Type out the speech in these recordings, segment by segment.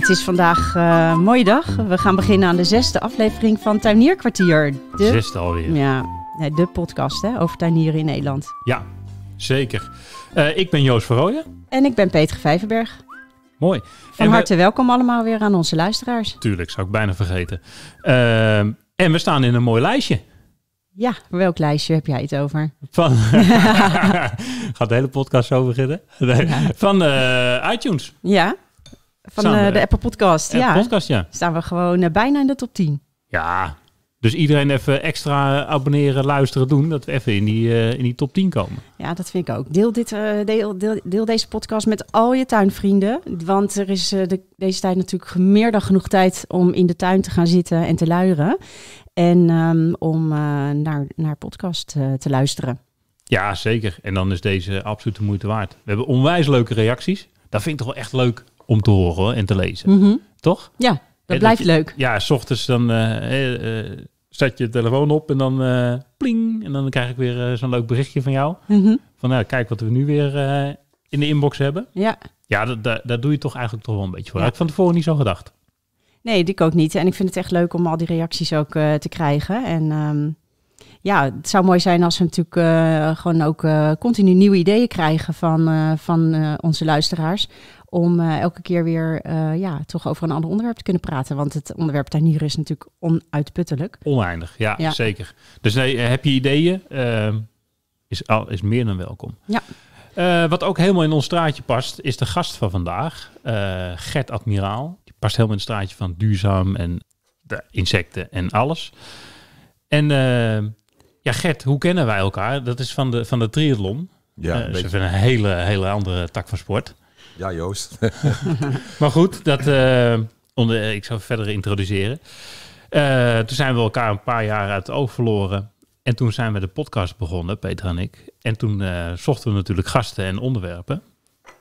Het is vandaag uh, eh, een mooie dag. We gaan beginnen aan de zesde aflevering van Tuinierkwartier. De zesde alweer. Ja, de podcast hè, over tuinieren in Nederland. Ja, zeker. Eh, ik ben Joos Verrooyen. En ik ben Peter Vijverberg. Mooi. Van en harte welkom allemaal weer aan onze luisteraars. Tuurlijk, zou ik bijna vergeten. Ehm, en we staan in een mooi lijstje. Ja, welk lijstje heb jij het over? Van, gaat de hele podcast zo beginnen? Van eh, iTunes. Ja van eh, de, de Apple Podcast. ja, podcast, ja. Staan we gewoon eh, bijna in de top 10. Ja, dus iedereen even extra abonneren, luisteren, doen. Dat we even in die, eh, in die top 10 komen. Ja, dat vind ik ook. Deel, dit, deel, deel, deze podcast met al je tuinvrienden. Want er is de, deze tijd natuurlijk meer dan genoeg tijd om in de tuin te gaan zitten en te luieren. En ehm, om naar, naar podcast te luisteren. Ja, zeker. En dan is deze absoluut de moeite waard. We hebben onwijs leuke reacties. Dat vind ik toch wel echt leuk om te horen en te lezen. Mhm. Toch? Ja, dat blijft leuk. Ja, s ochtends dan eh, eh, eh, zet je het telefoon op en dan pling. En dan krijg ik weer zo'n leuk berichtje van jou. Mhm. Van nou, kijk wat we nu weer in de inbox hebben. Ja. Ja, dat doe je toch eigenlijk toch wel een beetje voor. Ja. Ik van tevoren niet zo gedacht. Nee, die ook niet. En ik vind het echt leuk om al die reacties ook te krijgen. En ehm, ja, het zou mooi zijn als we natuurlijk gewoon ook continu nieuwe ideeën krijgen van, van onze luisteraars om eh, elke keer weer eh, ja, toch over een ander onderwerp te kunnen praten. Want het onderwerp tuinier is natuurlijk onuitputtelijk. Oneindig, ja, zeker. Dus nee, eh, heb je ideeën, ehm, is, al, is meer dan welkom. Ja. wat ook helemaal in ons straatje past, is de gast van vandaag, Gert Admiraal. Die past helemaal in het straatje van duurzaam en de insecten en alles. En ehm, ja, Gert, hoe kennen wij elkaar? Dat is van de, van de triathlon. Ja, dat is een hele, hele andere tak van sport. Ja, Joost. maar goed, dat, uh, ik zal verder introduceren. Eh, toen zijn we elkaar een paar jaar uit het oog verloren. En toen zijn we de podcast begonnen, Peter en ik. En toen eh, zochten we natuurlijk gasten en onderwerpen.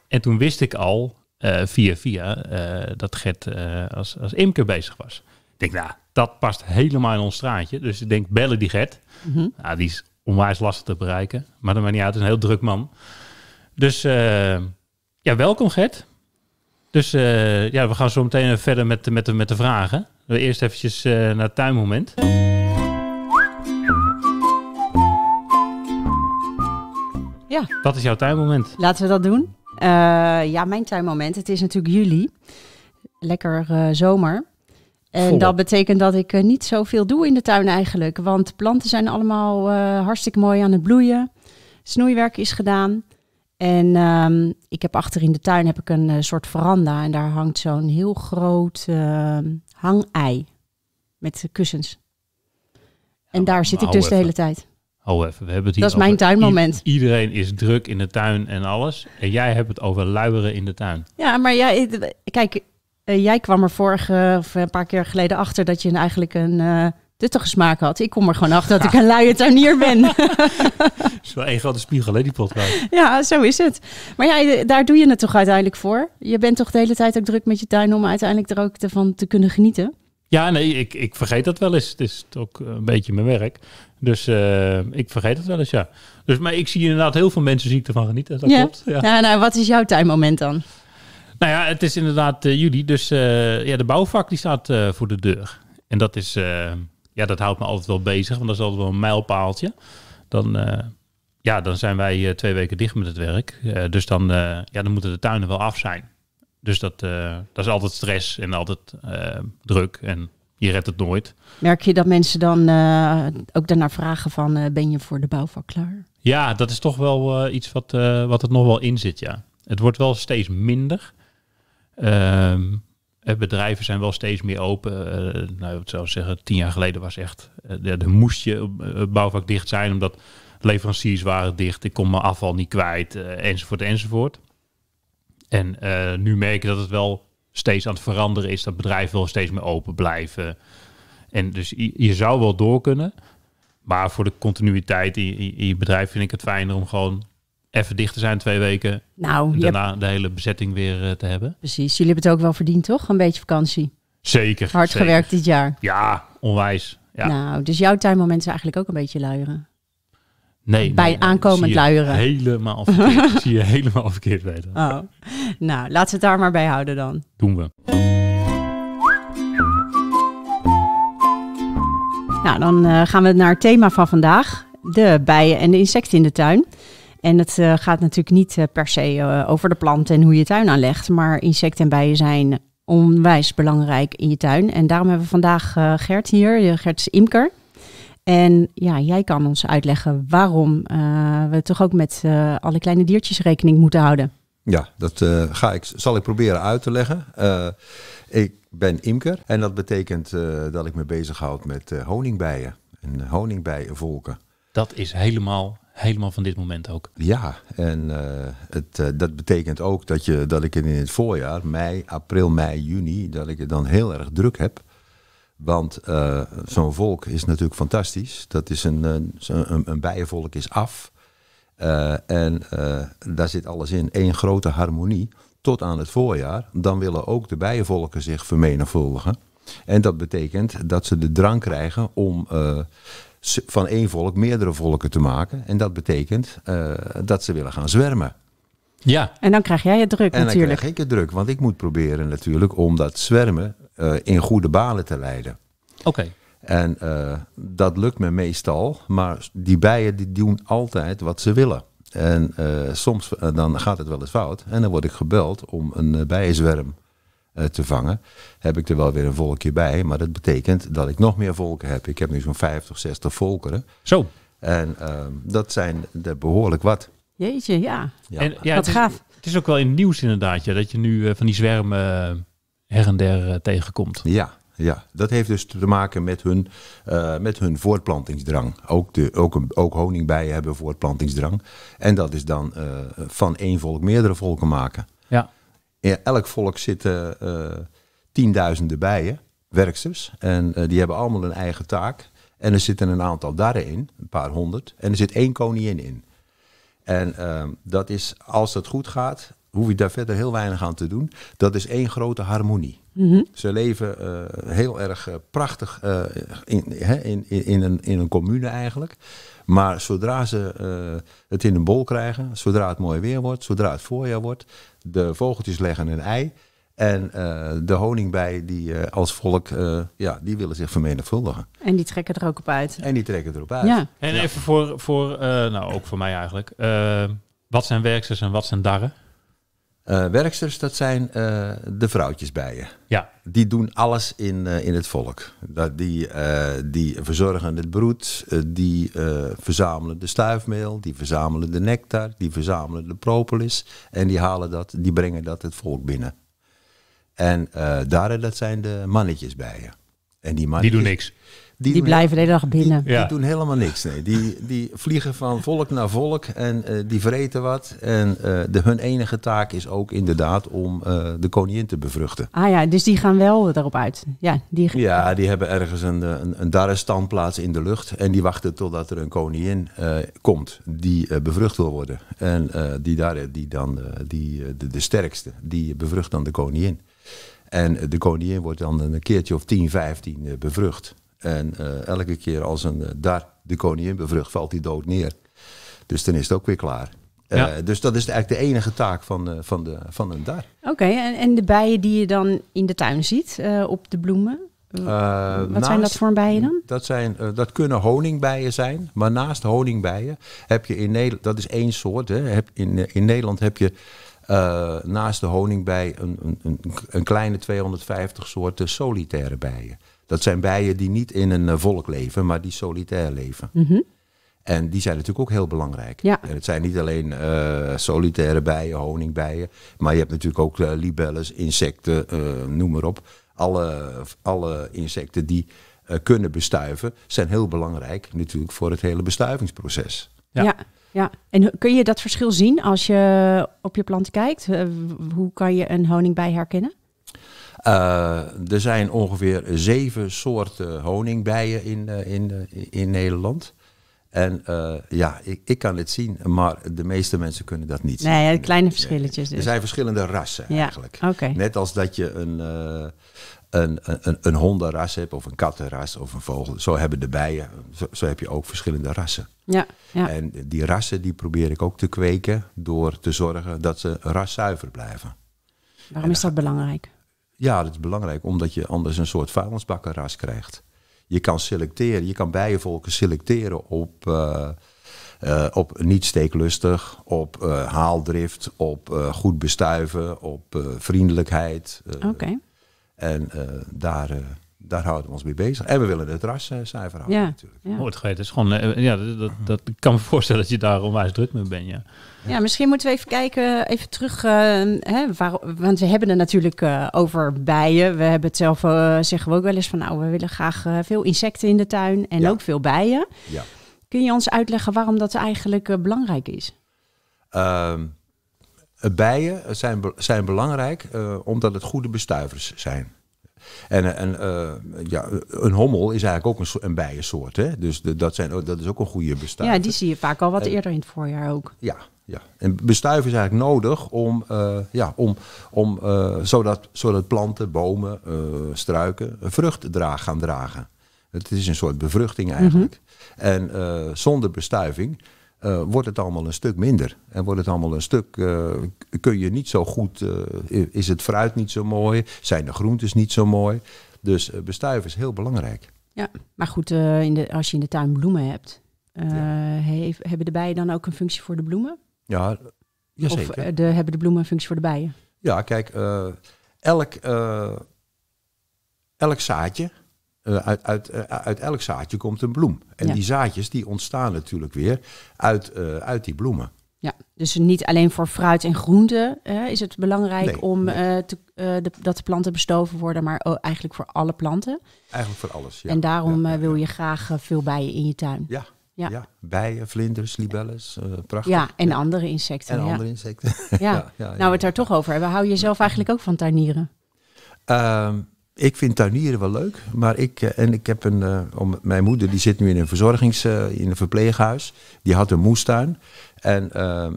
En toen wist ik al, via via, dat Gert als, als imker bezig was. Ik denk, nou, dat past helemaal in ons straatje. Dus ik denk, bellen die Gert. Mhm. nou, die is onwijs lastig te bereiken. Maar dat maar niet uit, is een heel druk man. Dus ja, welkom Gert. Dus eh, ja, we gaan zo meteen verder met, met, met de vragen. We eerst eventjes eh, naar het tuinmoment. Ja. Wat is jouw tuinmoment? Laten we dat doen. Eh, ja, mijn tuinmoment. Het is natuurlijk juli. Lekker zomer. En dat betekent dat ik niet zoveel doe in de tuin eigenlijk. Want planten zijn allemaal hartstikke mooi aan het bloeien. Snoeiwerk is gedaan. En ehm, ik heb achter in de tuin heb ik een eh, soort veranda en daar hangt zo'n heel groot uh, hangei met kussens. En daar zit ik dus de hele tijd. Hou even, we hebben het hier Dat is mijn tuinmoment. iedereen is druk in de tuin en alles. En jij hebt het over luieren in de tuin. Ja, maar jij, eh, kijk, eh, jij kwam er vorige of een paar keer geleden achter dat je eigenlijk een dit toch smaak had. Ik kom er gewoon achter dat ik een luie tuinier ben. Het is wel één grote spiegel, hè, die podcast. Ja, zo is het. Maar ja, daar doe je het toch uiteindelijk voor? Je bent toch de hele tijd ook druk met je tuin om uiteindelijk er ook van te kunnen genieten? Ja, nee, ik, ik vergeet dat wel eens. Het is ook een beetje mijn werk. Dus eh, ik vergeet het wel eens, ja. Dus, maar ik zie inderdaad heel veel mensen ziek ervan genieten. Dat ja. klopt. Ja. Nou, nou, wat is jouw tuinmoment dan? Nou ja, het is inderdaad uh, eh, juli. Dus eh, ja, de bouwvak die staat voor de deur. En dat is ja, dat houdt me altijd wel bezig, want dat is altijd wel een mijlpaaltje. Dan, eh, ja, dan zijn wij eh, twee weken dicht met het werk. Eh, dus dan, ja, dan moeten de tuinen wel af zijn. Dus dat, dat is altijd stress en altijd druk en je redt het nooit. Merk je dat mensen dan ook daarna vragen van ben je voor de bouwvak klaar? Ja, dat is toch wel iets wat, wat het nog wel in zit, ja. Het wordt wel steeds minder. Ehm, eh, bedrijven zijn wel steeds meer open. Uh, nou, ik zou zeggen, tien jaar geleden was echt, eh, de er moest je bouwvak dicht zijn, omdat leveranciers waren dicht, ik kon mijn afval niet kwijt, enzovoort, enzovoort. En nu merk dat het wel steeds aan het veranderen is, dat bedrijven wel steeds meer open blijven. En dus je, zou wel door kunnen, maar voor de continuïteit in, in je bedrijf vind ik het fijner om gewoon even dicht te zijn twee weken. Nou, daarna de hele bezetting weer eh, te hebben. Precies. Jullie hebben het ook wel verdiend, toch? Een beetje vakantie. Zeker. Hard gewerkt dit jaar. Ja, onwijs. Ja. Nou, dus jouw tuinmoment is eigenlijk ook een beetje luieren. Nee, bij nee, aankomend luieren. Helemaal verkeerd. zie je helemaal verkeerd weten. Oh. Nou, laten we het daar maar bij houden dan. Doen we. Nou, dan eh, gaan we naar het thema van vandaag: de bijen en de insecten in de tuin. En het eh, gaat natuurlijk niet eh, per se eh, over de planten en hoe je tuin aanlegt. Maar insecten en bijen zijn onwijs belangrijk in je tuin. En daarom hebben we vandaag Gert hier. Gert is imker. En ja, jij kan ons uitleggen waarom we toch ook met alle kleine diertjes rekening moeten houden. Ja, dat ga ik, zal ik proberen uit te leggen. ik ben imker en dat betekent dat ik me bezighoud met honingbijen en honingbijenvolken. Dat is helemaal helemaal van dit moment ook. Ja, en eh, het, eh, dat betekent ook dat, je, dat ik in het voorjaar, mei, april, mei, juni, dat ik het dan heel erg druk heb. Want eh, zo'n volk is natuurlijk fantastisch. Dat is een, een, een bijenvolk is af. en daar zit alles in. Eén grote harmonie tot aan het voorjaar. Dan willen ook de bijenvolken zich vermenigvuldigen. En dat betekent dat ze de drang krijgen om van één volk meerdere volken te maken. En dat betekent eh, dat ze willen gaan zwermen. Ja. En dan krijg jij het druk natuurlijk. En dan krijg ik het druk, want ik moet proberen natuurlijk om dat zwermen eh, in goede banen te leiden. Oké. En eh, dat lukt me meestal, maar die bijen die doen altijd wat ze willen. En soms dan gaat het wel eens fout en dan word ik gebeld om een bijenzwerm eh, te vangen, heb ik er wel weer een volkje bij. Maar dat betekent dat ik nog meer volken heb. Ik heb nu zo'n 50, 60 volkeren. Zo. En eh, dat zijn er behoorlijk wat. Jeetje, ja. En, ja Wat het gaaf. Is, het is ook wel in het nieuws inderdaad, ja, dat je nu eh, van die zwermen uh, her en der tegenkomt. Ja, ja, dat heeft dus te maken met hun, met hun voortplantingsdrang. Ook, de, ook, een, ook honingbijen hebben voortplantingsdrang. En dat is dan van één volk meerdere volken maken. Ja in elk volk zitten eh, tienduizenden bijen, werksters. En eh, die hebben allemaal een eigen taak. En er zitten een aantal darren in, een paar honderd. En er zit één koningin in. En ehm, dat is, als dat goed gaat, hoef je daar verder heel weinig aan te doen. Dat is één grote harmonie. Mhm. Ze leven eh, heel erg prachtig in, hè, in, in, een, in een commune eigenlijk. Maar zodra ze het in een bol krijgen, zodra het mooi weer wordt, zodra het voorjaar wordt, de vogeltjes leggen een ei. En uh, de honingbij, die eh, als volk, eh, ja, die willen zich vermenigvuldigen. En die trekken er ook op uit. En die trekken erop uit. Ja. En even voor, voor nou ook voor mij eigenlijk. wat zijn werksters en wat zijn darren? Uh, werksters, dat zijn uh, de vrouwtjesbijen. Ja. Die doen alles in, eh, in het volk. Dat die, die verzorgen het broed, die verzamelen de stuifmeel, die verzamelen de nectar, die verzamelen de propolis. En die, halen dat, die brengen dat het volk binnen. En daar, dat zijn de mannetjesbijen. En die, mannetjes, die doen niks. Die, blijven de hele dag binnen. Die, doen helemaal niks. Nee. Die, die vliegen van volk naar volk en eh, die vreten wat. En eh, de, hun enige taak is ook inderdaad om eh, de koningin te bevruchten. Ah ja, dus die gaan wel erop uit. Ja, die, ja, die hebben ergens een, een, een darre-standplaats in de lucht. En die wachten totdat er een koningin komt die bevrucht wil worden. En die daar die dan, die, de, de sterkste, die bevrucht dan de koningin. En de koningin wordt dan een keertje of 10, 15 bevrucht. En eh, elke keer als een uh, daar de koningin bevrucht, valt hij dood neer. Dus dan is het ook weer klaar. Eh, dus dat is eigenlijk de enige taak van, van, de, van een dar. Oké, en, en de bijen die je dan in de tuin ziet, op de bloemen, wat zijn dat voor bijen dan? Dat, zijn, dat kunnen honingbijen zijn, maar naast honingbijen heb je in Nederland, dat is één soort, hè, heb in, in Nederland heb je naast de honingbij een, een, een, kleine 250 soorten solitaire bijen. Dat zijn bijen die niet in een eh, volk leven, maar die solitair leven. Mhm. En die zijn natuurlijk ook heel belangrijk. En het zijn niet alleen eh, solitaire bijen, honingbijen, maar je hebt natuurlijk ook libellen, eh, libelles, insecten, noem maar op. Alle, alle insecten die kunnen bestuiven, zijn heel belangrijk natuurlijk voor het hele bestuivingsproces. ja. ja. Ja, en kun je dat verschil zien als je op je plant kijkt? hoe kan je een honingbij herkennen? Eh, er zijn ongeveer zeven soorten honingbijen in, eh, in, eh, in Nederland. En ja, ik, ik, kan het zien, maar de meeste mensen kunnen dat niet nee, zien. Nee, kleine verschilletjes dus. Er zijn verschillende rassen eigenlijk. Net als dat je een, een, een, een hondenras hebt of een kattenras of een vogel. Zo hebben de bijen, zo, heb je ook verschillende rassen. Ja, ja, En die rassen die probeer ik ook te kweken door te zorgen dat ze raszuiver blijven. Waarom is dat belangrijk? Ja, dat is belangrijk, omdat je anders een soort vuilnisbakkenras krijgt. Je kan selecteren, je kan bijenvolken selecteren op, uh, op niet steeklustig, op eh, haaldrift, op goed bestuiven, op vriendelijkheid. Oké. En daar daar houden we ons mee bezig. En we willen het rascijfer houden ja. natuurlijk. Ja. het is gewoon, eh, ja, dat, dat, ik kan me voorstellen dat je daar onwijs druk mee bent, ja. Ja, misschien moeten we even kijken, even terug, eh, hè, want we hebben het natuurlijk eh, over bijen. We hebben het zelf, zeggen we ook wel eens van, nou, we willen graag veel insecten in de tuin en ook veel bijen. Ja. Kun je ons uitleggen waarom dat eigenlijk belangrijk is? Ehm, bijen zijn, zijn belangrijk omdat het goede bestuivers zijn. En, en eh, ja, een hommel is eigenlijk ook een, een bijensoort. Hè? Dus dat, zijn, dat is ook een goede bestuiver. Ja, die zie je vaak al wat eerder in het voorjaar ook. Ja, ja. En bestuiving is eigenlijk nodig om, uh, ja, om, om, eh, zodat, zodat planten, bomen, struiken vrucht draag, gaan dragen. Het is een soort bevruchting mhm. eigenlijk. En zonder bestuiving eh, wordt het allemaal een stuk minder. En wordt het allemaal een stuk, eh, kun je niet zo goed, eh, is het fruit niet zo mooi, zijn de groentes niet zo mooi. Dus bestuiven is heel belangrijk. Ja, maar goed, in de, als je in de tuin bloemen hebt, hebben de bijen dan ook een functie voor de bloemen? Ja, zeker Of de, hebben de bloemen een functie voor de bijen? Ja, kijk, elk, elk zaadje eh, uit, uit, eh, uit elk zaadje komt een bloem. En die zaadjes die ontstaan natuurlijk weer uit, eh, uit die bloemen. Ja, dus niet alleen voor fruit en groente is het belangrijk om dat de planten bestoven worden, maar eigenlijk voor alle planten. Eigenlijk voor alles, ja. En daarom wil je graag veel bijen in je tuin. Ja, ja. bijen, vlinders, libellen, uh, prachtig. Ja, en andere insecten. En andere insecten. ja. nou, we het daar toch over hebben. Hou je zelf eigenlijk ook van tuinieren? Ehm, ik vind tuinieren wel leuk, maar ik, eh, en ik heb een, eh, om, mijn moeder die zit nu in een verzorgings, eh, in een verpleeghuis, die had een moestuin. En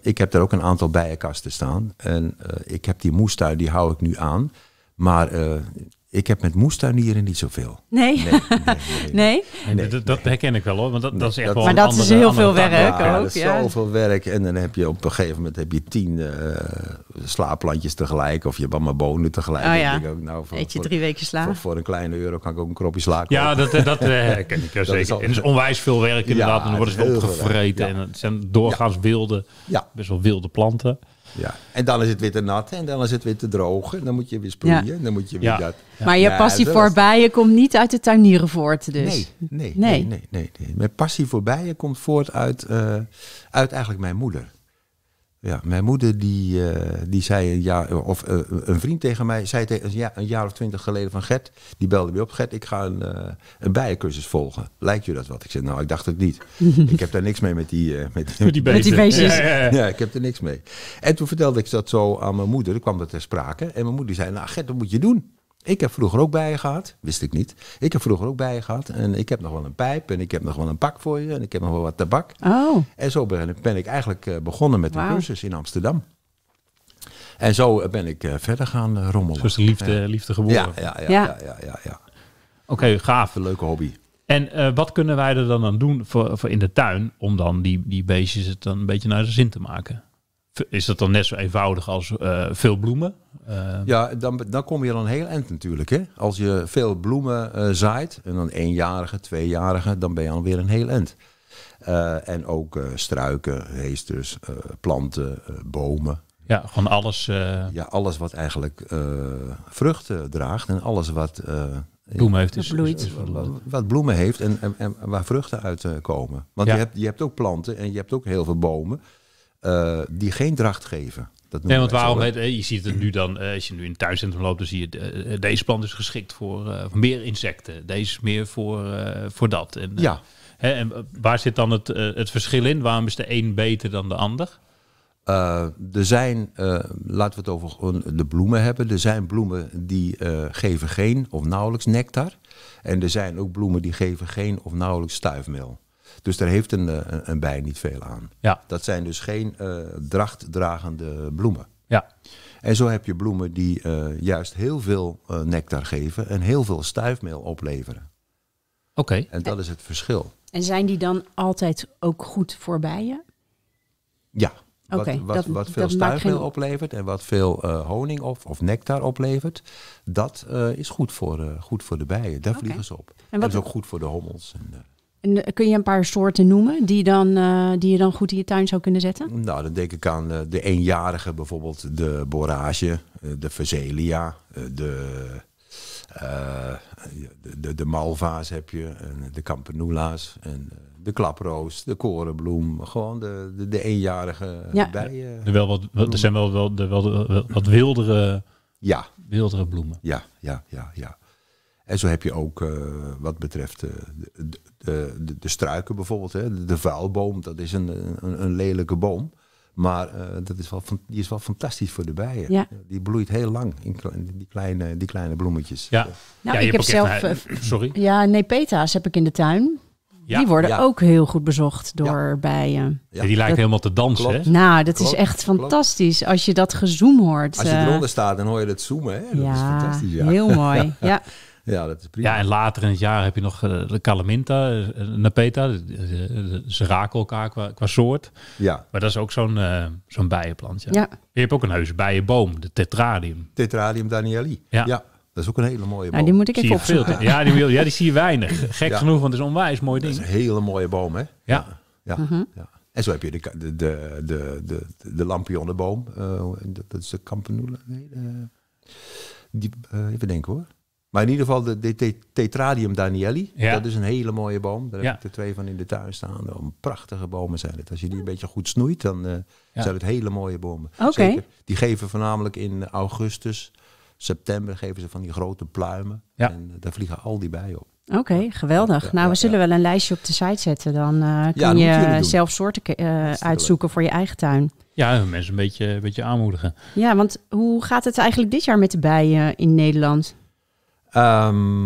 ik heb daar ook een aantal bijenkasten staan. En ik heb die moestuin, die hou ik nu aan. Maar ik heb met moestuinieren niet zoveel. Nee? Nee? nee, dat, herken ik wel hoor, want dat, dat is echt dat, wel Maar dat is heel veel werk ja, ook. Dat is zoveel werk en dan heb je op een gegeven moment heb je tien eh, slaapplantjes tegelijk. Of je hebt bonen tegelijk. Oh, ja. ook, nou, voor, Eet je drie weken slaap? Voor, voor, een kleine euro kan ik ook een kropje slaap. Ja, dat, eh, dat eh, herken ik zeker. Is al, en is onwijs veel werk inderdaad. en dan worden ze opgevreten en het zijn doorgaans wilde, best wel wilde planten. Ja, en dan is het weer te nat en dan is het weer te droog. En dan moet je weer sproeien en dan moet je weer dat... Maar je passie voor bijen komt niet uit de tuinieren voort, dus? Nee, nee, nee. nee, nee, Mijn passie voor bijen komt voort uit, eh, uit eigenlijk mijn moeder. Ja, mijn moeder die, eh, die zei een jaar, of eh, een vriend tegen mij, zei tegen, een, jaar, een jaar of twintig geleden van Gert, die belde me op, Gert, ik ga een, uh, een bijencursus volgen. Lijkt je dat wat? Ik zei, nou, ik dacht het niet. ik heb daar niks mee met die, met, met, die Met die beestjes. Ja, ja, ik heb er niks mee. En toen vertelde ik dat zo aan mijn moeder, toen kwam dat ter sprake. En mijn moeder zei, nou Gert, dat moet je doen. Ik heb vroeger ook bijen gehad, wist ik niet. Ik heb vroeger ook bijen gehad en ik heb nog wel een pijp en ik heb nog wel een pak voor je en ik heb nog wel wat tabak. Oh. En zo ben, ik eigenlijk eh, begonnen met de cursus in Amsterdam. En zo eh, ben ik eh, verder gaan rommelen. Dus liefde, liefde geboren. Ja, ja, ja. ja. ja, ja, Oké, okay, gaaf. Een leuke hobby. En wat kunnen wij er dan aan doen voor, voor in de tuin om dan die, die beestjes het dan een beetje naar de zin te maken? is dat dan net zo eenvoudig als eh, veel bloemen? Eh, ja, dan, dan kom je dan heel eind natuurlijk. Hè? Als je veel bloemen eh, zaait, en dan eenjarige, tweejarige, dan ben je alweer een heel eind. en ook struiken, heesters, planten, bomen. Ja, gewoon alles. Ja, alles wat eigenlijk vruchten draagt en alles wat. bloemen heeft is, wat, bloemen heeft en, en, en waar vruchten uit komen. Want je, hebt, je hebt ook planten en je hebt ook heel veel bomen. Eh, die geen dracht geven. Dat nee, want waarom, eh, je ziet het nu dan, eh, als je nu in het tuincentrum loopt, dan zie je, deze plant is geschikt voor, voor meer insecten, deze is meer voor, voor dat. En, ja. Hè, en waar zit dan het, het verschil in? Waarom is de een beter dan de ander? er zijn, laten we het over de bloemen hebben. Er zijn bloemen die geven geen of nauwelijks nectar. En er zijn ook bloemen die geven geen of nauwelijks stuifmeel. Dus daar heeft eh, een, een, bij niet veel aan. Ja. Dat zijn dus geen uh, drachtdragende bloemen. Ja. En zo heb je bloemen die eh, juist heel veel uh, nectar geven en heel veel stuifmeel opleveren. Oké. En dat is het verschil. En zijn die dan altijd ook goed voor bijen? Ja. Wat, wat, veel stuifmeel oplevert en wat veel honing of, of nectar oplevert, dat is goed voor, goed voor de bijen. Daar vliegen ze op. En dat is ook goed voor de hommels. En, en eh, kun je een paar soorten noemen die, dan, eh, die je dan goed in je tuin zou kunnen zetten? Nou, dan denk ik aan eh, de eenjarige bijvoorbeeld, de borage, de verzelia, de, de, de, de, malva's heb je, en de campanula's en de klaproos, de korenbloem, gewoon de, de, eenjarige ja. bijen. Er, wel wat, er zijn wel, wel, wel, wel wat wildere, ja. wildere bloemen. Ja, ja, ja, ja. En zo heb je ook eh, wat betreft eh, de, de, de, struiken bijvoorbeeld. Hè. De, vuilboom, dat is een, een, een lelijke boom. Maar eh, dat is wel, die is wel fantastisch voor de bijen. Die bloeit heel lang in die kleine, die kleine bloemetjes. Ja, nou, ik heb zelf. sorry. Ja, nepeta's heb ik in de tuin. Die worden ook heel goed bezocht door ja. bijen. die lijkt helemaal te dansen. Hè? Nou, dat is echt fantastisch als je dat gezoem hoort. Als je eronder staat, dan hoor je het zoomen. Hè? Dat is fantastisch. Ja. Heel mooi. ja. Ja, dat is prima. Ja, en later in het jaar heb je nog eh, de Calaminta, eh, eh, Napeta. Ze raken elkaar qua, qua soort. Ja. Maar dat is ook zo'n uh, zo'n bijenplant. Ja. Je hebt ook een heus bijenboom, de Tetradium. Tetradium danieli. ja. Dat is ook een hele mooie nou, boom. Ja, die moet ik even opzoeken. Ja die, wil, ja, die zie je weinig. Gek genoeg, want het is onwijs mooi ding. Dat is een hele mooie boom, hè? Ja. ja. ja. Mhm. En zo heb je de, de, de, de, de, de lampionnenboom. dat is de campanula Nee, die, even denken hoor. Maar in ieder geval de, de, Tetradium Danielli. Ja. Dat is een hele mooie boom. Daar heb ik er twee van in de tuin staan. Oh, prachtige bomen zijn het. Als je die een beetje goed snoeit, dan eh, zijn het hele mooie bomen. Okay. Die geven voornamelijk in augustus, september geven ze van die grote pluimen. En eh, daar vliegen al die bijen op. Oké, geweldig. nou, we zullen wel een lijstje op de site zetten. Dan eh, kun je zelf soorten uitzoeken voor je eigen tuin. Ja, mensen een beetje, een beetje aanmoedigen. Ja, want hoe gaat het eigenlijk dit jaar met de bijen in Nederland? Ehm,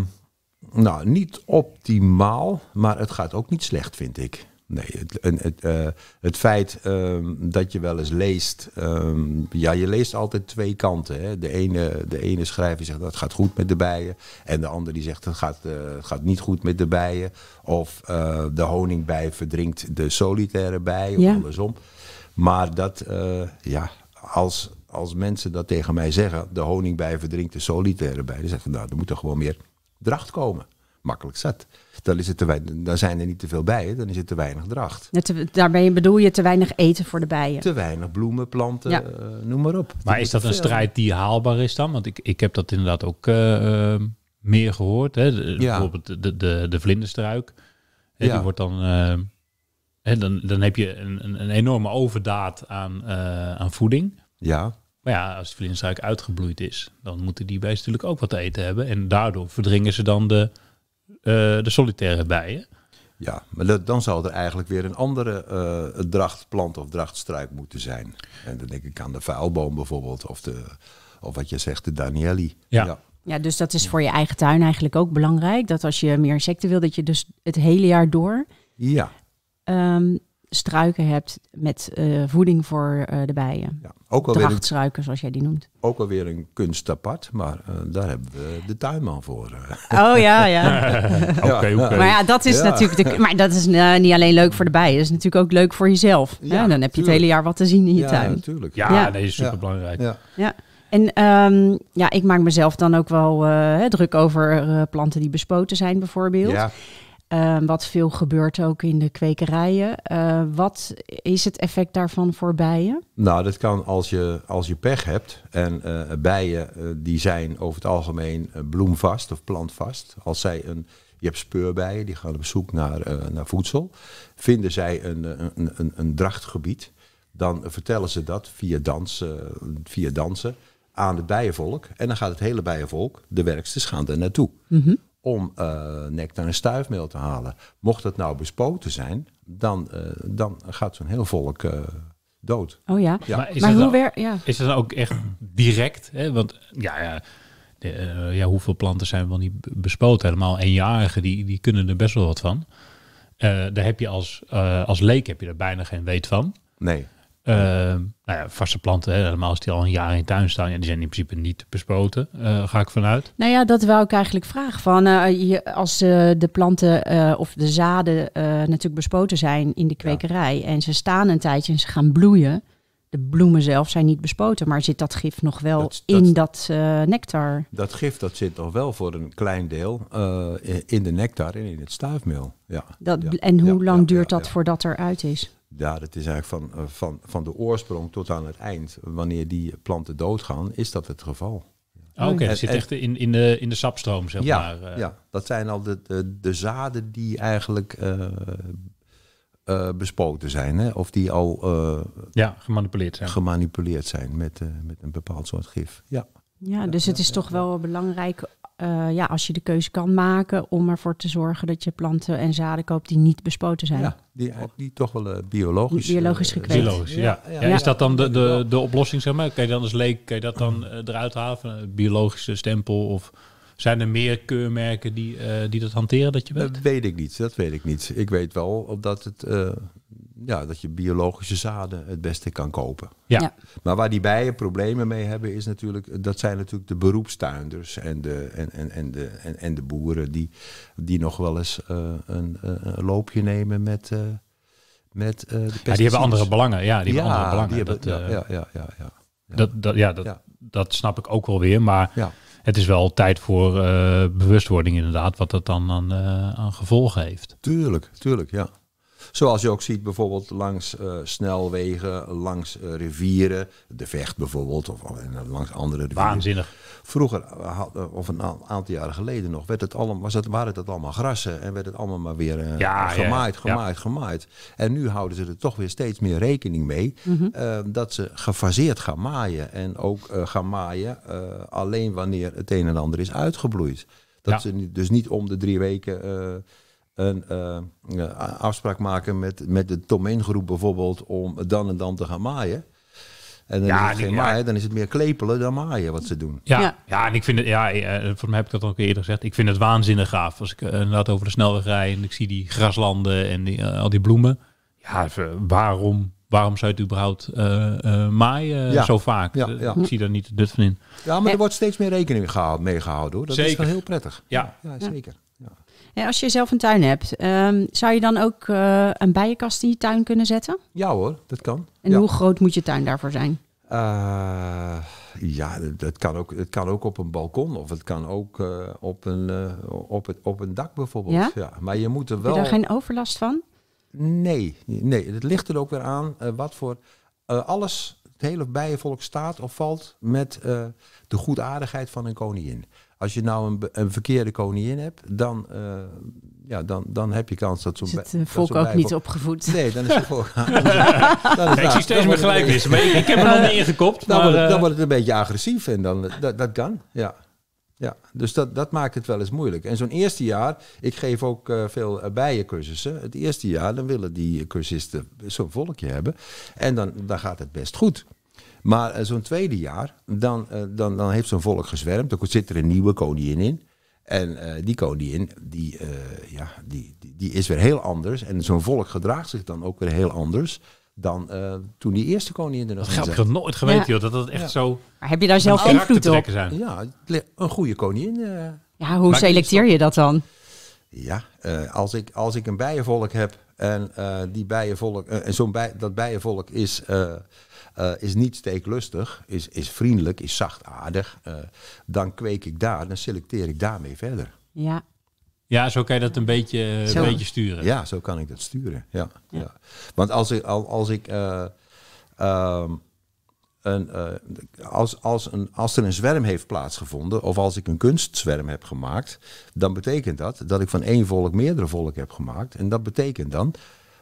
nou, niet optimaal, maar het gaat ook niet slecht, vind ik. Nee, het, het, eh, het feit ehm, dat je wel eens leest. Ehm, ja, je leest altijd twee kanten. Hè? De, ene, de ene schrijver zegt dat het gaat goed met de bijen. En de ander die zegt dat gaat, eh, gaat niet goed met de bijen. Of uh, de honingbij verdrinkt de solitaire bij. Of ja. andersom. Maar dat, ja, als als mensen dat tegen mij zeggen, de honingbij verdrinkt de solitaire bij, dan zeg ik, nou, er moet er gewoon meer dracht komen. Makkelijk zat. Dan, is het te weinig, dan zijn er niet te veel bijen, dan is het te weinig dracht. Ja, daarmee bedoel je te weinig eten voor de bijen. Te weinig bloemen, planten, eh, noem maar op. Maar is dat een strijd die haalbaar is dan? Want ik, ik heb dat inderdaad ook eh, eh, meer gehoord. Hè? Bijvoorbeeld de, de, de vlinderstruik. Hè, die wordt dan... dan, dan heb je een, een, enorme overdaad aan, aan voeding. Ja. Maar ja, als de vlinderstruik uitgebloeid is, dan moeten die beesten natuurlijk ook wat te eten hebben. En daardoor verdringen ze dan de, eh, de solitaire bijen. Ja, maar dan zou er eigenlijk weer een andere eh, drachtplant of drachtstruik moeten zijn. En dan denk ik aan de vuilboom bijvoorbeeld, of, de, of wat je zegt, de Danielli. ja. ja. dus dat is voor je eigen tuin eigenlijk ook belangrijk. Dat als je meer insecten wil, dat je dus het hele jaar door. Ja. Ehm, struiken hebt met eh, voeding voor eh, de bijen. Ja, ook alweer Drachtstruiken, zoals jij die noemt. Ook alweer een kunst apart, maar eh, daar hebben we de tuinman voor. Oh ja, ja. Oké, okay, Maar ja, dat is natuurlijk. De, maar dat is niet alleen leuk voor de bijen, dat is natuurlijk ook leuk voor jezelf. Ja, Dan heb je het hele jaar wat te zien in je tuin. Natuurlijk. Ja, ja, nee, is super belangrijk. ja. En ehm, ja, ik maak mezelf dan ook wel druk over planten die bespoten zijn, bijvoorbeeld. Ja. Ehm, wat veel gebeurt ook in de kwekerijen. Ehm, wat is het effect daarvan voor bijen? Nou, dat kan als je, als je pech hebt. En eh, bijen eh, die zijn over het algemeen eh, bloemvast of plantvast. Als zij een, je hebt speurbijen, die gaan op zoek naar, naar voedsel. Vinden zij een, een, een, een, drachtgebied, dan vertellen ze dat via, dansen, via dansen aan het bijenvolk. En dan gaat het hele bijenvolk, de werksters, gaan daar naartoe. Mm om uh, nectar en stuifmeel te halen. Mocht het nou bespoten zijn, dan, eh, dan gaat zo'n heel volk eh, dood. Oh ja, maar, is, hoe dan, nou- ja. is dat nou ook echt direct? Hè? Want ja, ja, ja, hoeveel planten zijn wel niet bespoten? Helemaal eenjarigen, die, die kunnen er best wel wat van. daar heb je als, als leek heb je er bijna geen weet van. Nee. Eh, nou ja, vaste planten, hè, helemaal als die al een jaar in tuin staan, ja, die zijn in principe niet bespoten, eh, ga ik vanuit. Nou ja, dat wou ik eigenlijk vragen. Van, eh, je, als de planten of de zaden natuurlijk bespoten zijn in de kwekerij en ze staan een tijdje en ze gaan bloeien, de bloemen zelf zijn niet bespoten, maar zit dat gif nog wel dat, in dat nectar? Dat gif dat zit nog wel voor een klein deel in de nectar en in het stuifmeel. Ja, dat, ja, en hoe lang duurt dat voordat er uit is? Ja, dat is eigenlijk van, eh, van, van de oorsprong tot aan het eind. Wanneer die planten doodgaan, is dat het geval. Oh, Oké, okay. Dus zit echt in, in, de, in de sapstroom, zeg ja, maar. Eh. Ja, dat zijn al de, de, de zaden die eigenlijk eh, bespoten zijn. Hè? Of die al ja, gemanipuleerd zijn. Gemanipuleerd zijn met, met een bepaald soort gif. Ja, ja dus het is toch wel belangrijk eh, ja, als je de keuze kan maken om ervoor te zorgen dat je planten en zaden koopt die niet bespoten zijn. Ja, die, eh, die toch wel eh, biologisch. Biologisch gekweekt. Biologisch, ja. Ja, Is dat dan de, de, de oplossing, zeg maar? Kan je dan als leek kan je dat dan eruit halen? biologische stempel of... Zijn er meer keurmerken die, die dat hanteren dat je bent? Dat weet ik niet, dat weet ik niet. Ik weet wel dat het ja, dat je biologische zaden het beste kan kopen. Ja. Maar waar die bijen problemen mee hebben, is natuurlijk, dat zijn natuurlijk de beroepstuinders en de, en, en, en de, en, en de boeren die, die nog wel eens eh, een, een, loopje nemen met. Eh, met, eh, de ja, die hebben andere belangen. Ja, die hebben andere belangen. dat, ja, ja, ja, ja, Dat, dat, ja, dat, dat snap ik ook wel weer. Maar het is wel tijd voor bewustwording inderdaad. Wat dat dan aan, aan gevolgen heeft. Tuurlijk, tuurlijk, ja. Zoals je ook ziet bijvoorbeeld langs eh, snelwegen, langs eh, rivieren. De Vecht bijvoorbeeld, of langs andere rivieren. Waanzinnig. Vroeger, eh, of een aantal jaren geleden nog, werd het allemaal, was het, waren het allemaal grassen. En werd het allemaal maar weer gemaaid, gemaaid, gemaaid. En nu houden ze er toch weer steeds meer rekening mee. Mhm. dat ze gefaseerd gaan maaien. En ook gaan maaien alleen wanneer het een en ander is uitgebloeid. Dat ze dus niet om de drie weken een eh, afspraak maken met, met de domeingroep bijvoorbeeld om dan en dan te gaan maaien. En dan is het geen maaien, dan is het meer klepelen dan maaien wat ze doen. Ja, ja. en ik vind het, ja, eh, voor mij heb ik dat ook eerder gezegd. Ik vind het waanzinnig gaaf. Als ik eh, inderdaad over de snelweg rij en ik zie die graslanden en die, al die bloemen. Ja, waarom, waarom zou je het überhaupt maaien zo vaak? ik zie daar niet de dut van in. Ja, maar er wordt steeds meer rekening mee gehouden hoor. Dat is wel heel prettig. Ja, zeker. En eh, als je zelf een tuin hebt, ehm, zou je dan ook eh, een bijenkast in je tuin kunnen zetten? Ja hoor, dat kan. En hoe groot moet je tuin daarvoor zijn? Eh, ja, dat kan, ook, het kan ook op een balkon of het kan ook op, een, op, het, op een dak bijvoorbeeld. Ja? Maar je moet er wel... Heb je daar geen overlast van? Nee, nee. het ligt er ook weer aan wat voor... alles, het hele bijenvolk staat of valt met de goedaardigheid van een koningin. Als je nou een, een verkeerde koningin hebt, dan, eh, ja, dan, dan heb je kans dat zo'n... Is het volk ook niet opgevoed? Nee, dan is het volk... ik zie steeds meer gelijk. ik, heb er nog niet ingekopt. Eh, dan, wordt het, wordt een beetje agressief en dan, dat, kan, ja. Ja, dus dat, dat maakt het wel eens moeilijk. En zo'n eerste jaar, ik geef ook eh, veel bijencursussen. Het eerste jaar, dan willen die cursisten zo'n volkje hebben. En dan, dan gaat het best goed. Maar eh, zo'n tweede jaar, dan, eh, dan, dan heeft zo'n volk gezwermd. Dan zit er een nieuwe koningin in. En eh, die koningin, die, ja, die, die, die, is weer heel anders. En zo'n volk gedraagt zich dan ook weer heel anders dan toen die eerste koningin er nog was. Dat heb ik nooit geweten, joh, dat dat echt zo... Maar heb je daar zelf invloed op? Zijn. Ja, een goede koningin. ja, hoe selecteer je dat dan? Ja, als, ik, als ik een bijenvolk heb en eh, die bijenvolk, eh, zo'n bij, dat bijenvolk is, eh, is niet steeklustig, is, is vriendelijk, is zachtaardig. dan kweek ik daar, dan selecteer ik daarmee verder. Ja, ja, zo kan je dat een beetje, een beetje sturen. Ja, zo kan ik dat sturen. Ja, ja. Want als ik, als ik ehm, eh, als, een, er een zwerm heeft plaatsgevonden, of als ik een kunstzwerm heb gemaakt, dan betekent dat dat ik van één volk meerdere volk heb gemaakt. En dat betekent dan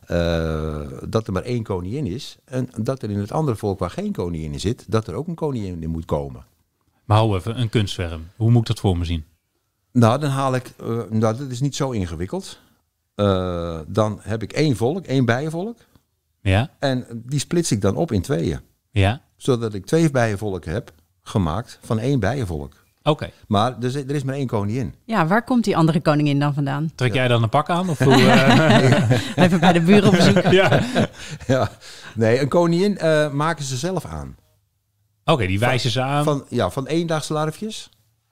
eh, dat er maar één koningin is. En dat er in het andere volk waar geen koningin in zit, dat er ook een koningin in moet komen. Maar hou even, een kunstzwerm. Hoe moet ik dat voor me zien? Nou, dan haal ik. Eh, nou, dat is niet zo ingewikkeld. dan heb ik één volk, één bijenvolk. Ja. En die splits ik dan op in tweeën. Ja zodat ik twee bijenvolken heb gemaakt van één bijenvolk. Oké. Maar er is, er is maar één koningin. Ja, waar komt die andere koningin dan vandaan? Trek jij dan een pak aan? Of hoe, eh? Even bij de buren opzoeken? ja. ja. Nee, een koningin eh, maken ze zelf aan. Oké, die wijzen ze aan. Van, ja, van één dag larfjes.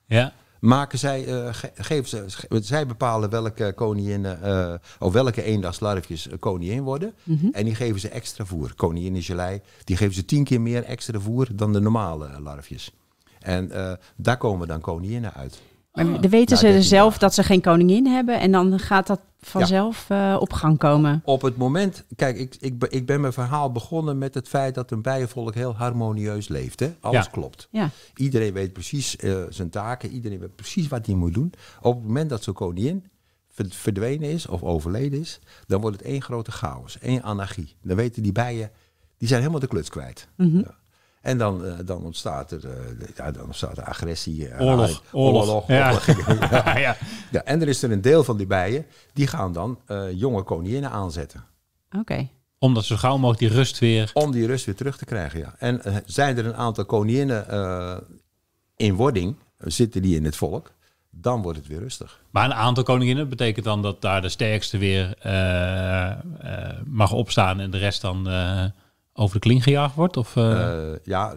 Ja maken zij, eh, geven ze, zij bepalen welke koninginnen, uh, of welke eendagslarfjes eh, koningin worden. Mhm. En die geven ze extra voer. konijnengelei gelei, die geven ze tien keer meer extra voer dan de normale eh, larfjes. En daar komen dan koninginnen uit. Maar oh. dan weten nou, ze zelf dat ze geen koningin hebben en dan gaat dat vanzelf eh, op gang komen. Op het moment, kijk, ik, ik, ik ben mijn verhaal begonnen met het feit dat een bijenvolk heel harmonieus leeft. Hè? Alles ja. klopt. Iedereen weet precies eh, zijn taken, iedereen weet precies wat hij moet doen. Op het moment dat zo'n koningin verdwenen is of overleden is, dan wordt het één grote chaos, één anarchie. Dan weten die bijen, die zijn helemaal de kluts kwijt. Mm en dan, eh, dan, ontstaat er, eh, ja, dan ontstaat er agressie. Uh, oorlog. Oorlog. ja. ja. en er is er een deel van die bijen, die gaan dan jonge koninginnen aanzetten. Oké. Omdat ze zo gauw mogelijk die rust weer... Om die rust weer terug te krijgen, ja. En zijn er een aantal koninginnen in wording, zitten die in het volk, dan wordt het weer rustig. Maar een aantal koninginnen betekent dan dat daar de sterkste weer mag opstaan en de rest dan over de kling gejaagd wordt? Of, eh? Eh, ja,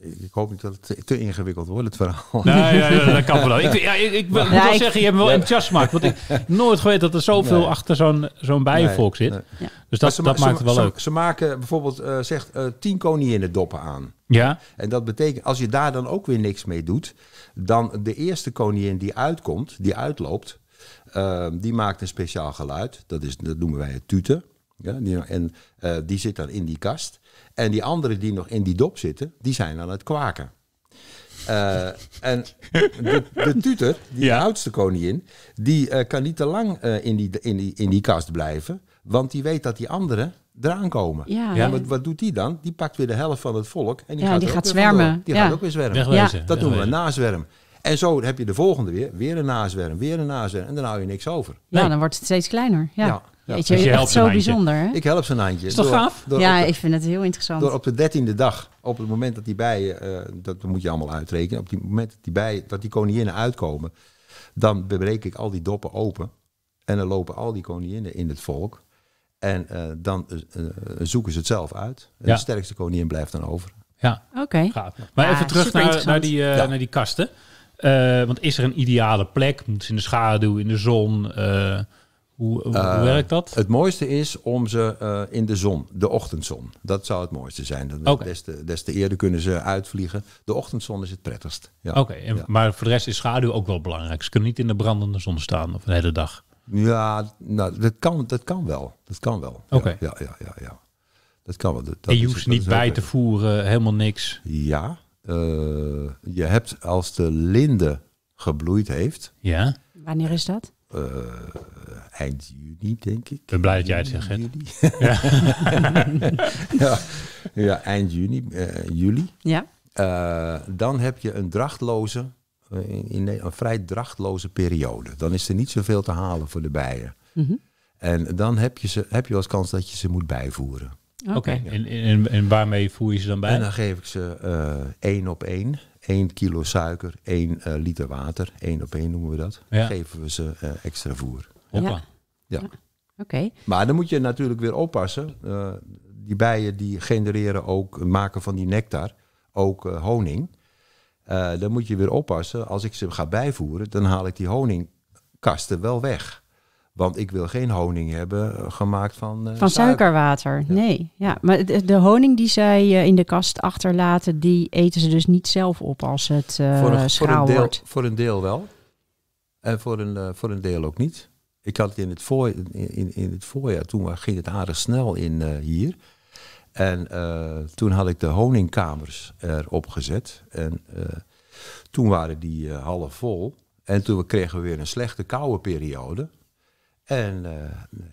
ik hoop niet dat het te ingewikkeld wordt, het verhaal. Nee, ja, dat kan wel. Ik, ja, ik, moet zeggen, je hebt wel enthousiast gemaakt. Want ik nooit geweten dat er zoveel achter zo'n zo'n bijenvolk zit. Dus dat, ze, dat maakt het wel leuk. Ze maken bijvoorbeeld, uh, zegt, uh, tien koninginnen doppen aan. Ja. En dat betekent, als je daar dan ook weer niks mee doet... dan de eerste koningin die uitkomt, die uitloopt... die maakt een speciaal geluid. Dat, is, dat noemen wij het tuten. Ja, en eh, die zit dan in die kast. En die anderen die nog in die dop zitten, die zijn aan het kwaken. Eh, en de, de, tutor, die de oudste koningin, die eh, kan niet te lang in, die, in, die, in die kast blijven. Want die weet dat die anderen eraan komen. Ja, ja. Wat, wat, doet die dan? Die pakt weer de helft van het volk. En die ja, gaat, die gaat zwermen. Die gaat ook weer zwermen. Wegwezen, dat noemen we nazwerm. En zo heb je de volgende weer, weer een nazwerm, weer een nazwerm. En dan hou je niks over. Ja, dan wordt het steeds kleiner. Ja. Weet je, dus het zo bijzonder. Hè? Ik help zo'n eindje. toch door, Door ja, ik vind het heel interessant. Door op de dertiende dag, op het moment dat die bijen, eh, dat moet je allemaal uitrekenen, op het moment dat die bijen, dat die koninginnen uitkomen, dan breek ik al die doppen open. En dan lopen al die koninginnen in het volk. En eh, dan eh, zoeken ze het zelf uit. De sterkste koningin blijft dan over. Ja, oké. Okay. Maar even terug naar, naar, die, uh, ja. naar die kasten. Eh, want is er een ideale plek? Moet ze in de schaduw, in de zon? Eh, hoe, hoe eh, werkt dat? Het mooiste is om ze in de zon, de ochtendzon. Dat zou het mooiste zijn. Dat okay. des, te, des, te, eerder kunnen ze uitvliegen. De ochtendzon is het prettigst. Ja. Oké, maar voor de rest is schaduw ook wel belangrijk. Ze kunnen niet in de brandende zon staan of een hele dag. Ja, nou, dat, kan, dat kan wel. Dat kan wel. Oké. Ja, ja, ja, ja, Dat kan wel. Dat, je hoeft ze niet bij te voeren, helemaal niks. Ja, eh, je hebt als de linde gebloeid heeft. Ja. Wanneer is dat? Eh, eind juni, denk ik. Ik ben blij dat jij het zegt. Ja. ja. ja. eind juni, eh, juli. Ja. dan heb je een drachtloze, in, een, vrij drachtloze periode. Dan is er niet zoveel te halen voor de bijen. Mhm. En dan heb je, ze, heb je als kans dat je ze moet bijvoeren. Oké, en, en, en, waarmee voer je ze dan bij? En dan geef ik ze eh, één op één. 1 kilo suiker, 1 eh, liter water, 1 op 1 noemen we dat, ja. geven we ze eh, extra voer. Hoppa. Ja. ja. Oké. Maar dan moet je natuurlijk weer oppassen. die bijen die genereren ook, maken van die nectar ook honing. dan moet je weer oppassen. Als ik ze ga bijvoeren, dan haal ik die honingkasten wel weg. Want ik wil geen honing hebben eh, gemaakt van. Eh, van suikerwater. Nee. Ja. Maar de, honing die zij eh, in de kast achterlaten, die eten ze dus niet zelf op als het uh, voor een, voor een deel, wordt. Voor een deel wel. En voor een, voor een deel ook niet. Ik had het in het, voor, in, in het voorjaar, toen ging het aardig snel in hier. En toen had ik de honingkamers erop gezet. En toen waren die half vol. En toen kregen we weer een slechte koude periode. En eh,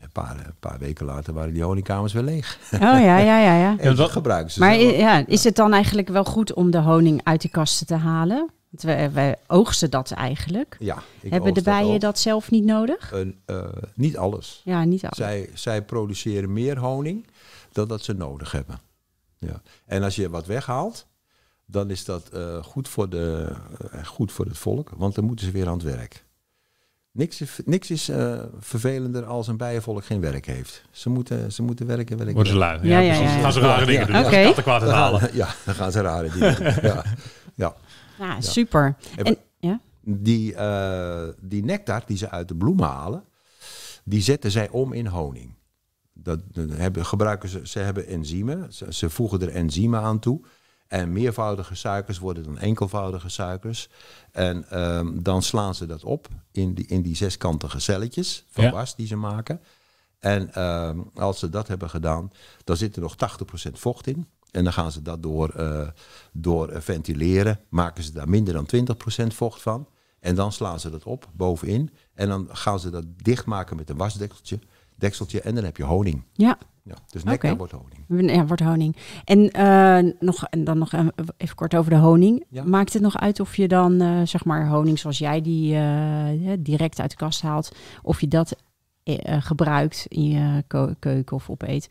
een, paar, een paar weken later waren die honingkamers weer leeg. Oh ja, ja, ja. ja. en dat gebruiken ze. Maar ja, is het dan eigenlijk wel goed om de honing uit de kasten te halen? Want we, oogsten dat eigenlijk. Ja, Hebben de bijen dat, zelf niet nodig? Een eh, niet alles. Ja, niet alles. Zij, zij produceren meer honing dan dat ze nodig hebben. Ja. En als je wat weghaalt, dan is dat eh, goed, voor de, goed voor het volk, want dan moeten ze weer aan het werk. Niks is, niks is eh, vervelender als een bijenvolk geen werk heeft. Ze moeten, ze moeten werken, werken. Worden ze lui. Ja, ja, Ja, Gaan ze rare dingen doen. Okay. Katten kwaad halen. Ja, dan gaan ze rare dingen doen. Ja, ja. Nou, ja super. En, Die, uh, die nectar die ze uit de bloemen halen, die zetten zij om in honing. Dat, hebben, gebruiken ze, ze hebben enzymen. Ze, ze voegen er enzymen aan toe. En meervoudige suikers worden dan enkelvoudige suikers. En ehm, dan slaan ze dat op in die, in die zeskantige celletjes van was die ze maken. En ehm, als ze dat hebben gedaan, dan zit er nog 80% vocht in. En dan gaan ze dat door, eh, door eh, ventileren, maken ze daar minder dan 20% vocht van. En dan slaan ze dat op bovenin. En dan gaan ze dat dichtmaken met een wasdekseltje dekseltje en dan heb je honing. Ja. ja dus nectar okay. wordt honing. Ja, wordt honing. En, eh, nog, en dan nog even kort over de honing. Maakt het nog uit of je dan, eh, zeg maar, honing zoals jij die eh, direct uit de kast haalt, of je dat gebruikt in je keuken of opeet,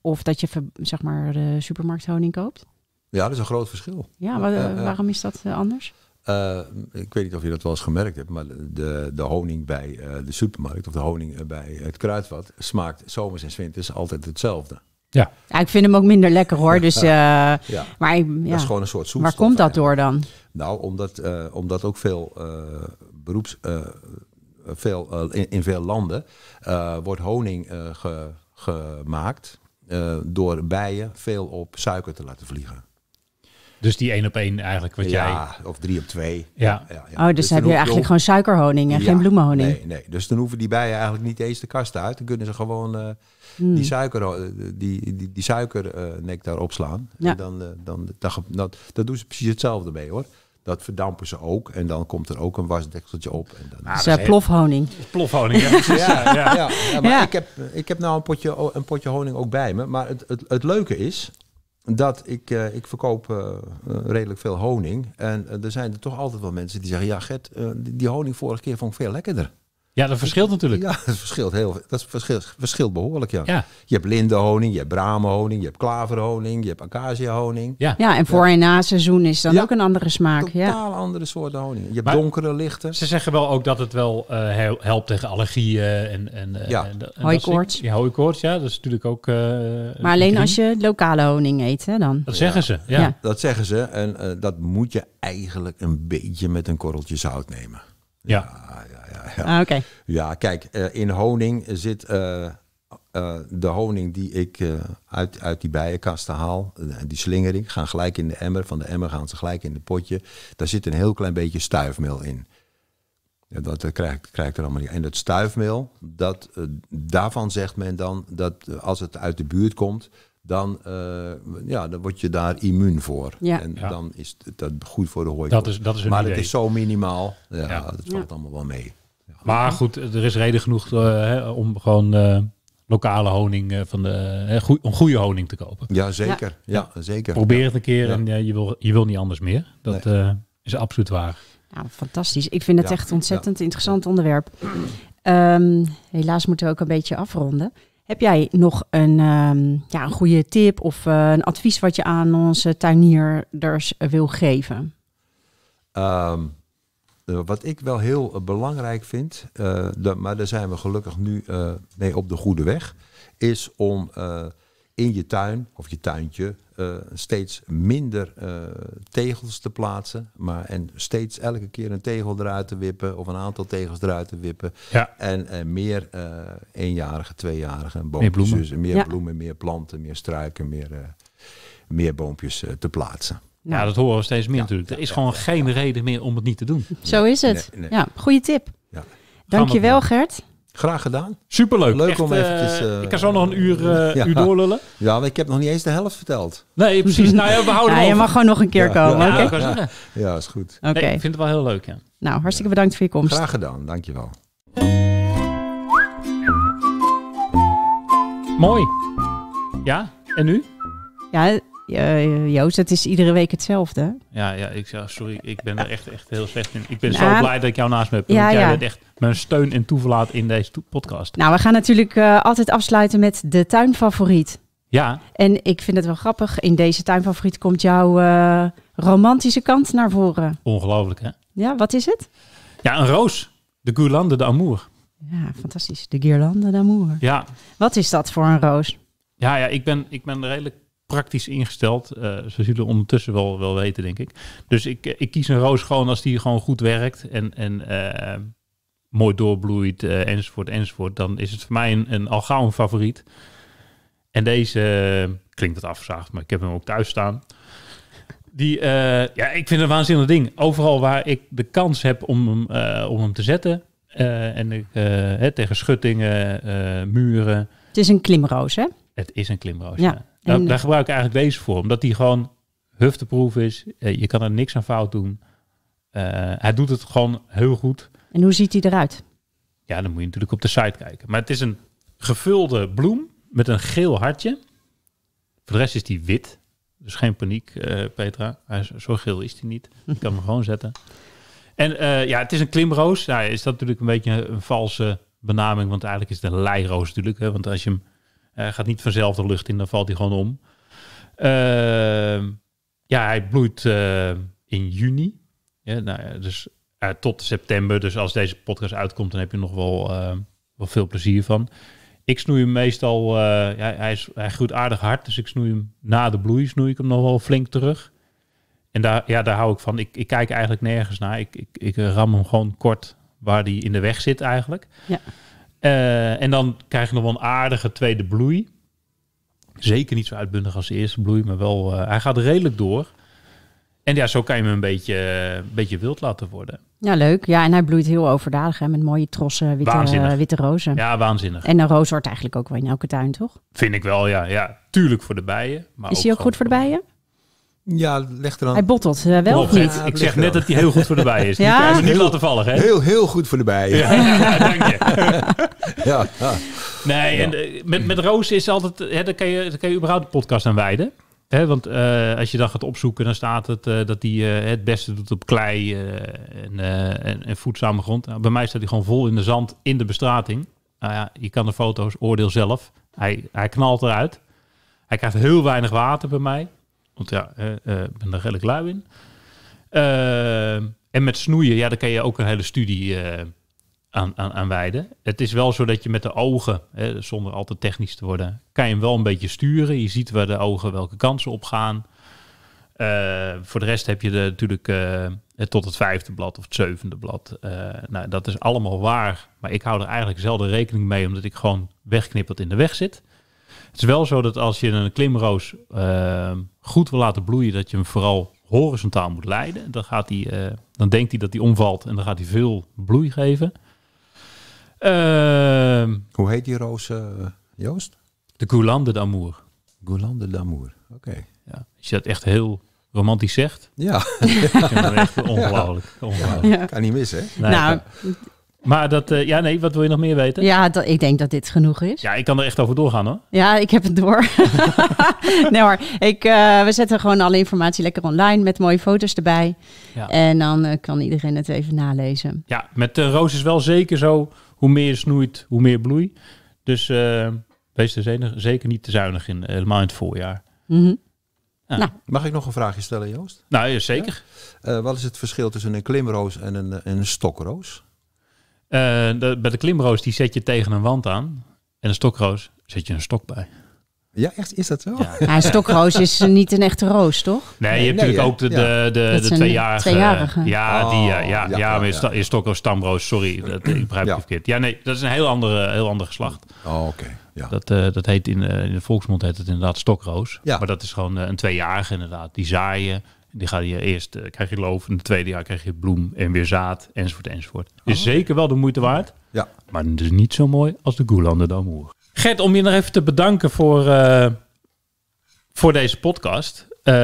of dat je, zeg maar, de supermarkt honing koopt? Ja, dat is een groot verschil. Ja, waarom is dat anders? Eh, ik weet niet of je dat wel eens gemerkt hebt, maar de, de honing bij eh, de supermarkt of de honing eh, bij het kruidvat smaakt zomers en winters altijd hetzelfde. Ja. ja, ik vind hem ook minder lekker hoor. Dus, ja. Maar ja. Dat is gewoon een soort Waar komt dat door dan? Nou, omdat, omdat ook veel beroeps... veel, in, in, veel landen wordt honing gemaakt door bijen veel op suiker te laten vliegen. Dus die één op één eigenlijk, wat jij... Ja, of drie op twee. Ja. ja, Oh, dus, dus heb je eigenlijk gewoon gewoon suikerhoning en geen bloemenhoning? Nee, nee, dus dan hoeven die bijen eigenlijk niet eens de kast uit. Dan kunnen ze gewoon eh, hmm. die suiker, eh, die, die, die suikernectar eh, opslaan. En dan, dan, dat, dat doen ze precies hetzelfde mee hoor. Dat verdampen ze ook en dan komt er ook een wasdekseltje op. En dan plof dus, uh, plofhoning. Plofhoning, ja. ja, ja, ja, maar Ik, heb, ik heb nou een potje, een potje honing ook bij me. Maar het, het leuke is, dat ik, eh, ik verkoop eh, eh, redelijk veel honing. En er zijn er toch altijd wel mensen die zeggen... ja, Gert, die honing vorige keer vond ik veel lekkerder. Ja, dat verschilt natuurlijk. Ja, dat verschilt heel Dat verschilt, verschilt behoorlijk, ja. ja. Je hebt honing, je hebt honing, je hebt klaverhoning, je hebt acaciahoning. Ja, ja en voor- en na-seizoen is dan ook een andere smaak. Totaal andere soorten honing. Je hebt donkere, lichte. Ze zeggen wel ook dat het wel eh, helpt tegen allergieën en... en eh, hooikoorts. Ja, hooikoorts, ja. Dat is natuurlijk ook... Eh, maar alleen als je lokale honing eet, hè, dan. Dat zeggen ze, ja. Dat zeggen ze. En dat moet je eigenlijk een beetje met een korreltje zout nemen. ja ja. Ah, ja kijk, eh, in honing zit eh, eh, de honing die ik uit, uit die bijenkasten haal, die slinger ik, gaan gelijk in de emmer. Van de emmer gaan ze gelijk in het potje. Daar zit een heel klein beetje stuifmeel in. Ja, dat krijgt krijg er allemaal niet. En dat stuifmeel, dat, daarvan zegt men dan dat als het uit de buurt komt, dan, ja, dan word je daar immuun voor. En dan is dat goed voor de hooi. maar het is zo minimaal. Ja, dat valt allemaal wel mee. Maar goed, er is reden genoeg eh, om gewoon eh, lokale honing eh, van de uh, goede honing te kopen. Ja, zeker. Ja. zeker. Probeer het een keer ja. en je, wil, je wil niet anders meer. Dat is absoluut waar. Nou, fantastisch. Ik vind het echt ontzettend interessant onderwerp. Ehm, helaas moeten we ook een beetje afronden. Heb jij nog een, ehm, ja, een goede tip of een advies wat je aan onze tuinierders wil geven? Um, eh, wat ik wel heel eh, belangrijk vind, eh, maar daar zijn we gelukkig nu mee op de goede weg, is om in je tuin of je tuintje steeds minder tegels te plaatsen. Maar, en steeds elke keer een tegel eruit te wippen of een aantal tegels eruit te wippen. Ja. En, meer eenjarige, tweejarige boompjes. Meer bloemen, meer, bloemen meer planten, meer struiken, meer, meer boompjes te plaatsen. Nou. Ja, dat horen we steeds meer natuurlijk. Er is gewoon geen reden meer om het niet te doen. Zo is het. Ja, goede tip. Ja. Dankjewel Gert. Graag gedaan. Superleuk. Leuk om eh, eventjes... Eh, ik kan zo nog een eh, uur, doorlullen. Ja, maar ik heb nog niet eens de helft verteld. Nee, precies. nou ja, we houden ja, Je mag gewoon nog een keer komen. Ja, ja, is goed. Oké. ik vind het wel heel leuk, ja. Nou, hartstikke bedankt voor je komst. Graag gedaan. Dankjewel. Mooi. Ja, en nu? Ja, eh, Joost, het is iedere week hetzelfde. Ja, ja ik, zeg sorry, ik ben er echt, echt heel slecht in. Ik ben zo nou, blij dat ik jou naast me heb. Ja, jij ja. bent echt mijn steun en toeverlaat in deze podcast. Nou, we gaan natuurlijk eh, altijd afsluiten met de tuinfavoriet. Ja. En ik vind het wel grappig. In deze tuinfavoriet komt jouw eh, romantische kant naar voren. Ongelooflijk, hè? Ja, wat is het? Ja, een roos. De Guirlande d'Amour. Ja, fantastisch. De Guirlande d'Amour. Ja. Wat is dat voor een roos? Ja, ja ik, ben, ik ben redelijk praktisch ingesteld. Uh, ze zullen ondertussen wel, wel weten, denk ik. Dus ik, eh, ik kies een roos gewoon als die gewoon goed werkt en, en eh, mooi doorbloeit enzovoort enzovoort. Dan is het voor mij een, een al gauw een favoriet. En deze klinkt het afgezaagd, maar ik heb hem ook thuis staan. Die, ja, ik vind het een waanzinnig ding. Overal waar ik de kans heb om hem, om hem te zetten. en ik, hè, tegen schuttingen, muren. Het is een klimroos, hè? Het is een klimroos, ja. Nou, daar gebruik ik eigenlijk deze voor, omdat die gewoon hufteproef is. Eh, je kan er niks aan fout doen. Eh, hij doet het gewoon heel goed. En hoe ziet hij eruit? Ja, dan moet je natuurlijk op de site kijken. Maar het is een gevulde bloem met een geel hartje. Voor de rest is die wit. Dus geen paniek, eh, Petra. Zo geel is die niet. Ik kan hem gewoon zetten. En ja, het is een klimroos. Nou, is dat natuurlijk een beetje een, valse benaming. Want eigenlijk is het een leiroos natuurlijk. Hè? Want als je hem gaat niet vanzelf de lucht in, dan valt hij gewoon om. Ehm, ja, hij bloeit eh, in juni. Ja, nou, dus eh, tot september. Dus als deze podcast uitkomt, dan heb je nog wel, eh, wel veel plezier van. Ik snoei hem meestal, uh, hij, hij, is, hij groeit aardig hard, dus ik snoei hem na de bloei, snoei ik hem nog wel flink terug. En daar, ja, daar hou ik van. Ik, ik kijk eigenlijk nergens naar. Ik, ik, ik ram hem gewoon kort waar die in de weg zit eigenlijk. Ja. Eh, en dan krijg je nog wel een aardige tweede bloei. Zeker niet zo uitbundig als de eerste bloei, maar wel, eh, hij gaat redelijk door. En ja, zo kan je hem een beetje, eh, een beetje wild laten worden. Ja, leuk. Ja, en hij bloeit heel overdadig hè, met mooie trossen witte, witte rozen. Ja, waanzinnig. En een roos hoort eigenlijk ook wel in elke tuin, toch? Vind ik wel, ja. ja tuurlijk voor de bijen. Maar Is hij ook goed voor de bijen? Ja, leg er dan. Hij bottelt eh, wel Klopt, ik zeg net dat hij heel goed voor de bij is. ja? Niet, niet laten hè? Heel, heel goed voor de bij. Ja, dank je. ja, Nee, en eh, met, met Roos is altijd... Hè, daar, kan je, daar kan je überhaupt de podcast aan wijden. Hè, want eh, als je dan gaat opzoeken, dan staat het dat hij het beste doet op klei en, en, en, voedzame grond. Nou, bij mij staat hij gewoon vol in de zand in de bestrating. Nou ja, je kan de foto's, oordeel zelf. Hij, hij knalt eruit. Hij krijgt heel weinig water bij mij. Want ja, eh, ik ben er redelijk lui in. Ehm, en met snoeien, ja, daar kan je ook een hele studie eh, aan, aan, aan wijden. Het is wel zo dat je met de ogen, zonder al te technisch te worden, kan je hem wel een beetje sturen. Je ziet waar de ogen welke kansen op gaan. Eh, voor de rest heb je de, natuurlijk tot het vijfde blad of het zevende blad. nou, dat is allemaal waar. Maar ik hou er eigenlijk zelden rekening mee, omdat ik gewoon wegknippeld in de weg zit. Het is wel zo dat als je een klimroos ehm, goed wil laten bloeien, dat je hem vooral horizontaal moet leiden. Dan, gaat die, eh, dan denkt hij dat hij omvalt en dan gaat hij veel bloei geven. Ehm, Hoe heet die roos, eh, Joost? De Goulande d'Amour. Goulande d'Amour, oké. Ja, als je dat echt heel romantisch zegt. Ja. echt ongelooflijk. Kan niet missen, hè? nou, maar dat, eh, ja, nee, wat wil je nog meer weten? Ja, ik denk dat dit genoeg is. Ja, ik kan er echt over doorgaan hoor. Ja, ik heb het door. nee hoor, ik, eh, we zetten gewoon alle informatie lekker online met mooie foto's erbij. Ja. En dan eh, kan iedereen het even nalezen. Ja, met de roos is wel zeker zo, hoe meer je snoeit, hoe meer bloei. Dus wees er zeker niet te zuinig in, helemaal in het voorjaar. Mhm. nou. Mag ik nog een vraagje stellen, Joost? Nou, zeker. wat is het verschil tussen een klimroos en een, een stokroos? Eh, bij de klimroos die zet je tegen een wand aan. En een stokroos zet je een stok bij. Ja, echt? Is dat zo? Ja. een stokroos is niet een echte roos, toch? Nee, je hebt natuurlijk ook de, de, de, tweejarige. Ja, die, eh, ja, oh, ja, ja, ja maar stokroos stamroos, sorry. Dat, ik begrijp het verkeerd. Ja, nee, dat is een heel, andere, heel ander geslacht. Oh, oké. Ja. Dat, eh, dat heet in, in de volksmond heet het inderdaad stokroos. Ja. Maar dat is gewoon een tweejarige inderdaad. Die zaaien die ga je eerst, eh, krijg je loof, in het tweede jaar krijg je bloem en weer zaad, enzovoort, enzovoort. Is oh. zeker wel de moeite waard, ja. maar het is niet zo mooi als de de d'Amour. Gert, om je nog even te bedanken voor, eh, voor deze podcast, eh,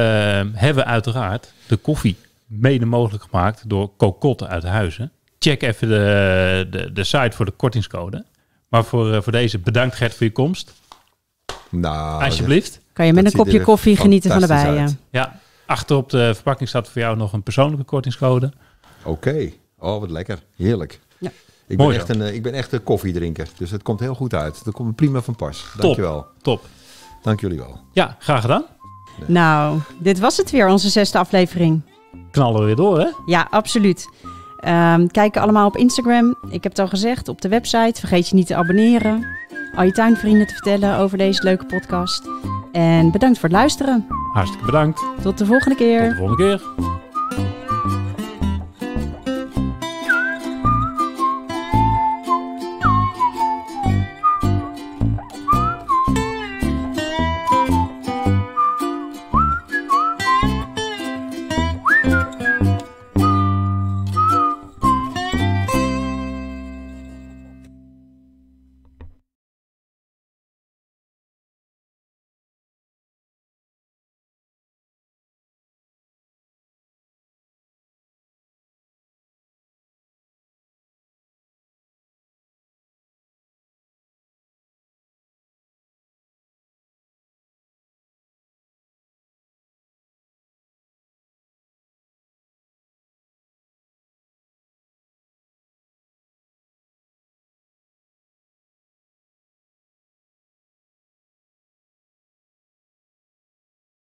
hebben we uiteraard de koffie mede mogelijk gemaakt door Cocotte uit Huizen. Check even de, de, de site voor de kortingscode. Maar voor, voor deze, bedankt Gert voor je komst. Nou, Alsjeblieft. Kan je met een kopje koffie genieten van de bijen. Ja, Achter op de verpakking staat voor jou nog een persoonlijke kortingscode. Oké. Oh, wat lekker. Heerlijk. Ja. Ik, ben echt een, eh, ik ben echt een koffiedrinker. Dus het komt heel goed uit. Dat komt prima van pas. Dankjewel. Top. Dank jullie wel. Ja, graag gedaan. Nou, dit was het weer, onze zesde aflevering. Knallen we weer door, hè? Ja, absoluut. Ehm, kijken allemaal op Instagram. Ik heb het al gezegd, op de website. Vergeet je niet te abonneren al je tuinvrienden te vertellen over deze leuke podcast. En bedankt voor het luisteren. Hartstikke bedankt. Tot de volgende keer. Tot de volgende keer.